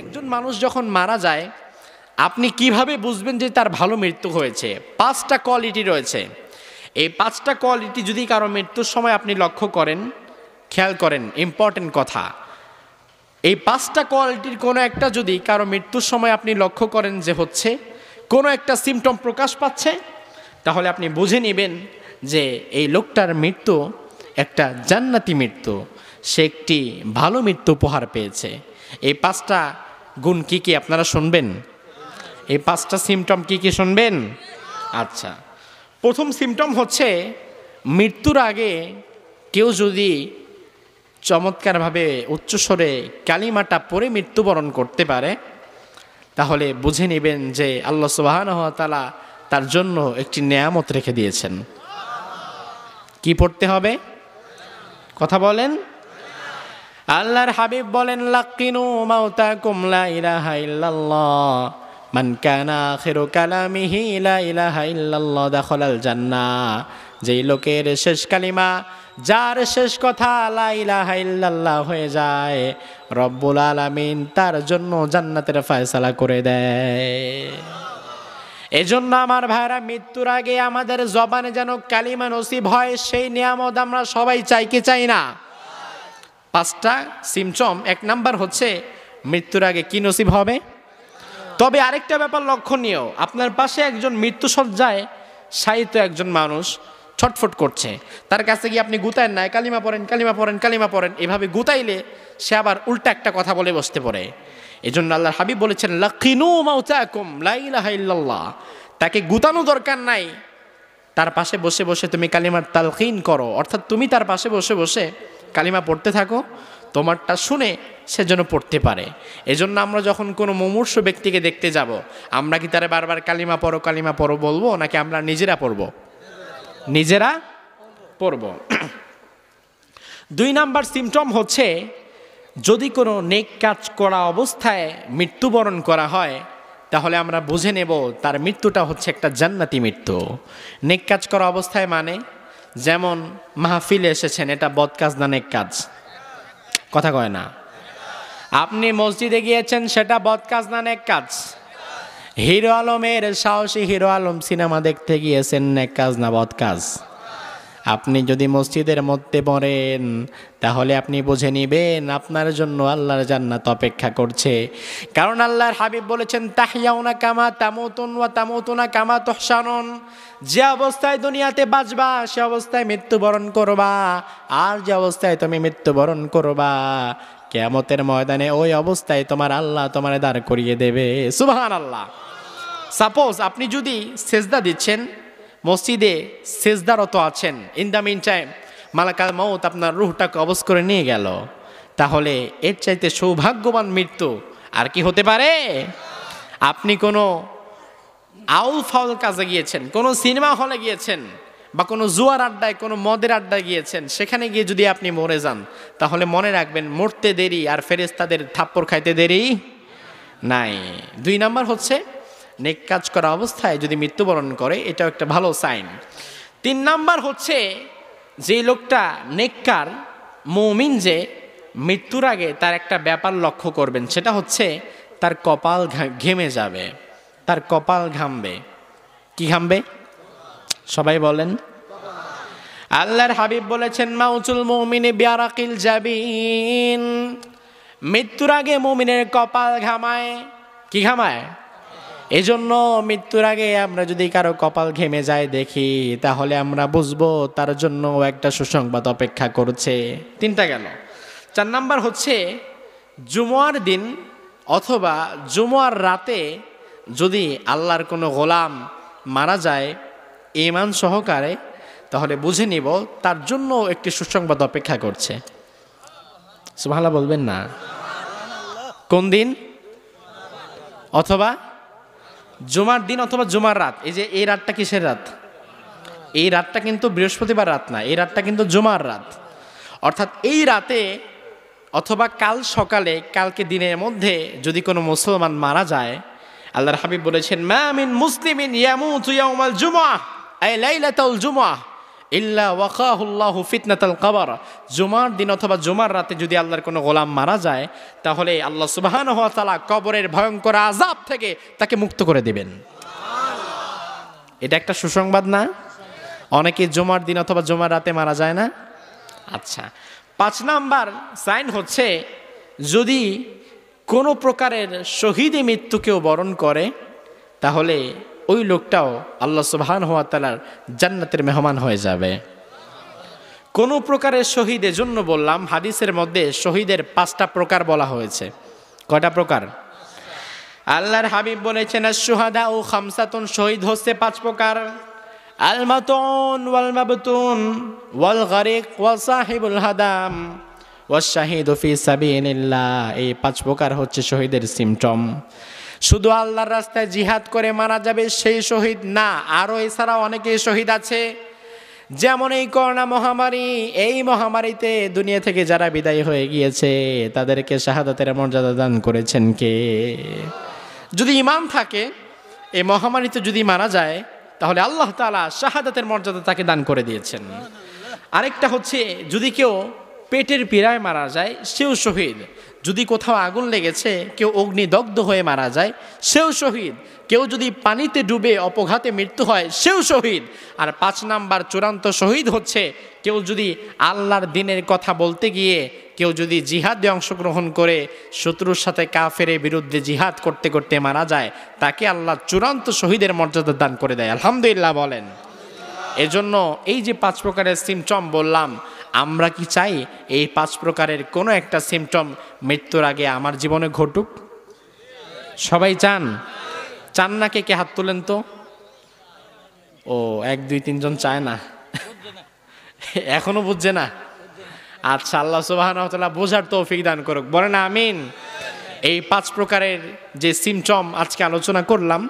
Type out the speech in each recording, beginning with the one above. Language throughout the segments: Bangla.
একজন মানুষ যখন মারা যায় আপনি কিভাবে বুঝবেন যে তার ভালো মৃত্যু হয়েছে পাঁচটা কোয়ালিটি রয়েছে এই পাঁচটা কোয়ালিটি যদি কারো মৃত্যুর সময় আপনি লক্ষ্য করেন খেয়াল করেন ইম্পর্টেন্ট কথা এই পাঁচটা কোয়ালিটির কোনো একটা যদি কারো মৃত্যুর সময় আপনি লক্ষ্য করেন যে হচ্ছে কোনো একটা সিমটম প্রকাশ পাচ্ছে তাহলে আপনি বুঝে নেবেন যে এই লোকটার মৃত্যু একটা জান্নাতি মৃত্যু সে একটি ভালো মৃত্যু উপহার পেয়েছে এই পাঁচটা গুণ কি কি আপনারা শুনবেন এই পাঁচটা সিমটম কি কি শুনবেন আচ্ছা প্রথম সিমটম হচ্ছে মৃত্যুর আগে কেউ যদি চমৎকারভাবে উচ্চস্বরে কালিমাটা পরে মৃত্যুবরণ করতে পারে তাহলে বুঝে নেবেন যে আল্লাহ সুবাহানহতালা তার জন্য একটি নেয়ামত রেখে দিয়েছেন কি পড়তে হবে কথা বলেন আল্লাহর হাবিব বলেন লাকিনু মাউতা কুমলা ইলা ইল্লাল্লাহ মান কানা আখিরু কালামিহি ইলা ইলা ইল্লাল্লাহ দাখলাল জান্না যেই লোকের শেষ কালিমা যার শেষ কথা লাইলা হাইল্লাল্লাহ হয়ে যায় রব্বুল আলামিন তার জন্য জান্নাতের ফয়সালা করে দেয় এজন্য আমার ভাইরা মৃত্যুর আগে আমাদের জবানে যেন কালিমা নসিব হয় সেই নিয়ামত আমরা সবাই চাই কি চাই না পাঁচটা সিমটম এক নাম্বার হচ্ছে মৃত্যুর আগে কি নসিব হবে তবে আরেকটা ব্যাপার লক্ষণীয় আপনার পাশে একজন মৃত্যুসজ্জায় সাহিত্য একজন মানুষ ছটফট করছে তার কাছে গিয়ে আপনি গুতায় নাই কালিমা পড়েন কালিমা পড়েন কালিমা পড়েন এভাবে গুতাইলে সে আবার উল্টা একটা কথা বলে বসতে পারে এই জন্য আল্লাহ হাবিব বলেছেন লাকিনু মাউতাকুম লাইলাহাইল্লাল্লাহ তাকে গুতানো দরকার নাই তার পাশে বসে বসে তুমি কালিমার তালকিন করো অর্থাৎ তুমি তার পাশে বসে বসে কালিমা পড়তে থাকো তোমারটা শুনে সে যেন পড়তে পারে এজন্য আমরা যখন কোনো মুমূর্ষ ব্যক্তিকে দেখতে যাব আমরা কি তারা বারবার কালিমা পড়ো কালিমা পড়ো বলবো নাকি আমরা নিজেরা পড়ব নিজেরা পড়ব দুই নাম্বার সিমটম হচ্ছে যদি কোনো নেক কাজ করা অবস্থায় মৃত্যুবরণ করা হয় তাহলে আমরা বুঝে নেব তার মৃত্যুটা হচ্ছে একটা জান্নাতি মৃত্যু নেক কাজ করা অবস্থায় মানে যেমন মাহফিলে এসেছেন এটা বদকাজ না কাজ কথা কয় না আপনি মসজিদে গিয়েছেন সেটা বদকাজ না কাজ হিরো আলমের সাহসী হিরো আলম সিনেমা দেখতে গিয়েছেন নেক কাজ না বদকাজ আপনি যদি মসজিদের মধ্যে মরেন তাহলে আপনি বুঝে নিবেন আপনার জন্য আল্লাহর জান্নাত অপেক্ষা করছে কারণ আল্লাহর হাবিব বলেছেন তাহিয়াওনা কামা তামতুন ওয়া তামতুনা কামা তহসানন যে অবস্থায় দুনিয়াতে বাঁচবা সে অবস্থায় মৃত্যুবরণ করবা আর যে অবস্থায় তুমি মৃত্যুবরণ করবা কেয়ামতের ময়দানে ওই অবস্থায় তোমার আল্লাহ তোমার দাঁড় করিয়ে দেবে সুবাহান আল্লাহ সাপোজ আপনি যদি সেজদা দিচ্ছেন মসজিদে সেজদারত আছেন ইন দ্য মিন টাইম মালাকাল মৌত আপনার রুহটাকে অবস করে নিয়ে গেল তাহলে এর চাইতে সৌভাগ্যবান মৃত্যু আর কি হতে পারে আপনি কোনো আউল ফাউল কাজে গিয়েছেন কোনো সিনেমা হলে গিয়েছেন বা কোনো জুয়ার আড্ডায় কোনো মদের আড্ডায় গিয়েছেন সেখানে গিয়ে যদি আপনি মরে যান তাহলে মনে রাখবেন মরতে দেরি আর ফেরেস্তাদের থাপ্পড় খাইতে দেরি নাই দুই নাম্বার হচ্ছে নেক কাজ করা অবস্থায় যদি মৃত্যুবরণ করে এটাও একটা ভালো সাইন তিন নাম্বার হচ্ছে যে লোকটা নেককার মৌমিন যে মৃত্যুর আগে তার একটা ব্যাপার লক্ষ্য করবেন সেটা হচ্ছে তার কপাল ঘেমে যাবে তার কপাল ঘামবে কি ঘামবে সবাই বলেন আল্লাহর হাবিব বলেছেন মাউচুল মৌমিনে বিয়ারাকিল যাবিন মৃত্যুর আগে মৌমিনের কপাল ঘামায় কি ঘামায় এজন্য মৃত্যুর আগে আমরা যদি কারো কপাল ঘেমে যায় দেখি তাহলে আমরা বুঝবো তার জন্য একটা সুসংবাদ অপেক্ষা করছে তিনটা গেল চার নাম্বার হচ্ছে জুমোয়ার দিন অথবা জুমোয়ার রাতে যদি আল্লাহর কোনো গোলাম মারা যায় ইমান সহকারে তাহলে বুঝে নিব তার জন্য একটি সুসংবাদ অপেক্ষা করছে সুভালা বলবেন না কোন দিন অথবা জুমার দিন অথবা জুমার রাত এই যে এই রাতটা কিসের রাত এই রাতটা কিন্তু বৃহস্পতিবার রাত না এই রাতটা কিন্তু জুমার রাত অর্থাৎ এই রাতে অথবা কাল সকালে কালকে দিনের মধ্যে যদি কোনো মুসলমান মারা যায় আল্লাহর হাবিব বলেছেন মামিন মুসলিমিন ইয়ামুতু ইয়াউমাল জুমআ আই লাইলাতুল জুমআ ইল্লা ওয়াকাহুল্লাহ ফিতনাতাল কবর জুমার দিন অথবা জুমার রাতে যদি আল্লাহর কোনো গোলাম মারা যায় তাহলে আল্লাহ সুবাহান তালা কবরের ভয়ঙ্কর আজাব থেকে তাকে মুক্ত করে দেবেন এটা একটা সুসংবাদ না অনেকে জুমার দিন অথবা জুমার রাতে মারা যায় না আচ্ছা পাঁচ নাম্বার সাইন হচ্ছে যদি কোনো প্রকারের শহীদে মৃত্যুকেও বরণ করে তাহলে ওই লোকটাও আল্লাহ সুবহান হওয়া তালার জান্নাতের মেহমান হয়ে যাবে কোনো প্রকারের শহীদের জন্য বললাম হাদিসের মধ্যে শহীদের পাঁচটা প্রকার বলা হয়েছে কয়টা প্রকার আল্লাহর হাবিব বলেছেন সুহাদা ও খামসাতুন শহীদ হচ্ছে পাঁচ প্রকার আলমাতুন ওয়াল মাবতুন ওয়াল গারিক ওয়াল সাহিবুল হাদাম ওয়াস ফি সাবিলিল্লাহ এই পাঁচ প্রকার হচ্ছে শহীদের সিমটম শুধু আল্লাহর রাস্তায় জিহাদ করে মারা যাবে সেই শহীদ না আরও এছাড়া অনেকেই শহীদ আছে যেমন এই করোনা মহামারী এই মহামারীতে দুনিয়া থেকে যারা বিদায় হয়ে গিয়েছে তাদেরকে শাহাদাতের মর্যাদা দান করেছেন কে যদি ইমান থাকে এই মহামারীতে যদি মারা যায় তাহলে আল্লাহ তালা শাহাদাতের মর্যাদা তাকে দান করে দিয়েছেন আরেকটা হচ্ছে যদি কেউ পেটের পীড়ায় মারা যায় সেও শহীদ যদি কোথাও আগুন লেগেছে কেউ অগ্নিদগ্ধ হয়ে মারা যায় সেও শহীদ কেউ যদি পানিতে ডুবে অপঘাতে মৃত্যু হয় সেও শহীদ আর পাঁচ নাম্বার চূড়ান্ত শহীদ হচ্ছে কেউ যদি আল্লাহর দিনের কথা বলতে গিয়ে কেউ যদি জিহাদে অংশগ্রহণ করে শত্রুর সাথে কাফের বিরুদ্ধে জিহাদ করতে করতে মারা যায় তাকে আল্লাহ চূড়ান্ত শহীদের মর্যাদা দান করে দেয় আলহামদুলিল্লাহ বলেন এজন্য এই যে পাঁচ প্রকারের সিমচম বললাম আমরা কি চাই এই পাঁচ প্রকারের কোনো একটা সিমটম মৃত্যুর আগে আমার জীবনে ঘটুক সবাই চান চান না কে কে হাত তোলেন তো ও এক দুই তিনজন চায় না এখনো বুঝছে না আচ্ছা আল্লাহ সুবাহ বোঝার তৌফিক দান করুক বলে না আমিন এই পাঁচ প্রকারের যে সিমটম আজকে আলোচনা করলাম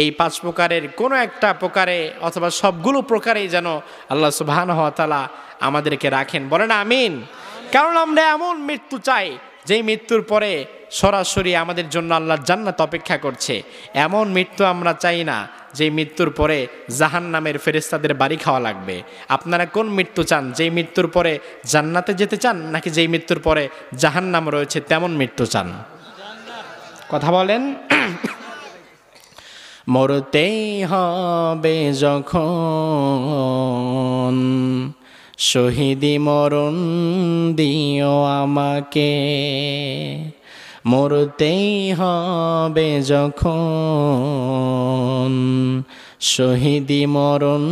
এই পাঁচ প্রকারের কোনো একটা প্রকারে অথবা সবগুলো প্রকারেই যেন আল্লাহ সুবাহান তালা আমাদেরকে রাখেন বলেন আমিন কারণ আমরা এমন মৃত্যু চাই যেই মৃত্যুর পরে সরাসরি আমাদের জন্য আল্লাহ জান্নাত অপেক্ষা করছে এমন মৃত্যু আমরা চাই না যে মৃত্যুর পরে জাহান নামের ফেরেস্তাদের বাড়ি খাওয়া লাগবে আপনারা কোন মৃত্যু চান যেই মৃত্যুর পরে জান্নাতে যেতে চান নাকি যেই মৃত্যুর পরে জাহান নাম রয়েছে তেমন মৃত্যু চান কথা বলেন মরতেই হবে যখন শহীদি মরণ দিও আমাকে মরতেই হবে যখন শহীদি মরণ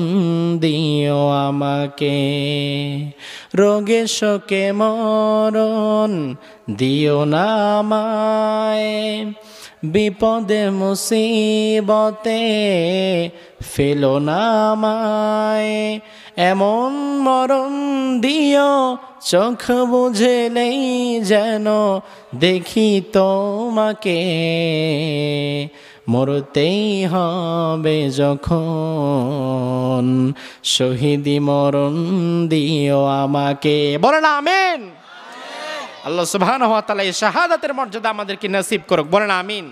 দিও আমাকে রোগে শোকে মরণ দিও না আমায় বিপদে মুসিবতে ফেলো নামায় এমন মরণ দিও চোখ বুঝলেই যেন দেখি তোমাকে মরতেই হবে যখন শহীদি মরণ দিও আমাকে বলে না আল্লাহ সুবাহান হওয়া এই শাহাদাতের মর্যাদা আমাদেরকে নসিব করুক বলেন আমিন